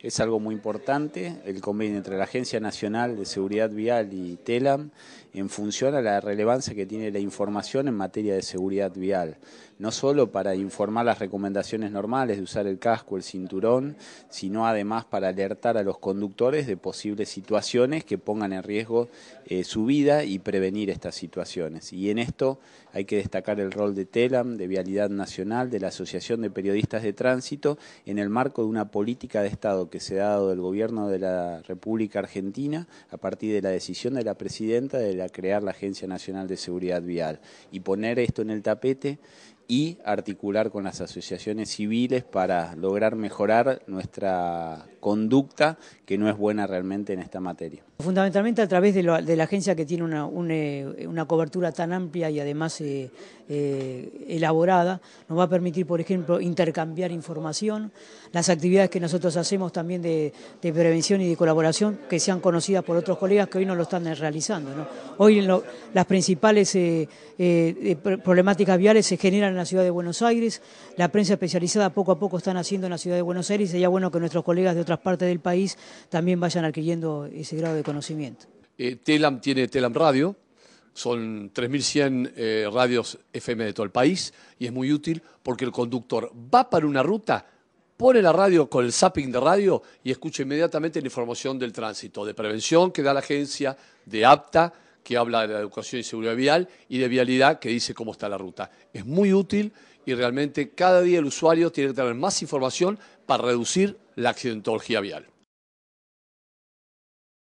Es algo muy importante el convenio entre la Agencia Nacional de Seguridad Vial y TELAM en función a la relevancia que tiene la información en materia de seguridad vial, no solo para informar las recomendaciones normales de usar el casco, el cinturón, sino además para alertar a los conductores de posibles situaciones que pongan en riesgo eh, su vida y prevenir estas situaciones. Y en esto hay que destacar el rol de TELAM, de Vialidad Nacional, de la Asociación de Periodistas de Tránsito, en el marco de una política de Estado que se ha dado del gobierno de la República Argentina a partir de la decisión de la presidenta de crear la Agencia Nacional de Seguridad Vial y poner esto en el tapete y articular con las asociaciones civiles para lograr mejorar nuestra conducta que no es buena realmente en esta materia. Fundamentalmente a través de, la agencia que tiene eh, una, cobertura tan amplia y además eh, eh, elaborada, nos va a permitir, por ejemplo, intercambiar información, las actividades que nosotros hacemos también de, prevención y de colaboración que sean conocidas por otros colegas que hoy no lo están realizando. Hoy las principales problemáticas viales se generan la ciudad de Buenos Aires. La prensa especializada poco a poco están haciendo en la ciudad de Buenos Aires. Sería bueno que nuestros colegas de otras partes del país también vayan adquiriendo ese grado de conocimiento. Eh, Telam tiene Telam Radio, son 3.100 eh, radios FM de todo el país y es muy útil porque el conductor va para una ruta, pone la radio con el zapping de radio y escucha inmediatamente la información del tránsito, de prevención que da la agencia, de apta que habla de la educación y seguridad vial y de vialidad que dice cómo está la ruta. Es muy útil y realmente cada día el usuario tiene que tener más información para reducir la accidentología vial.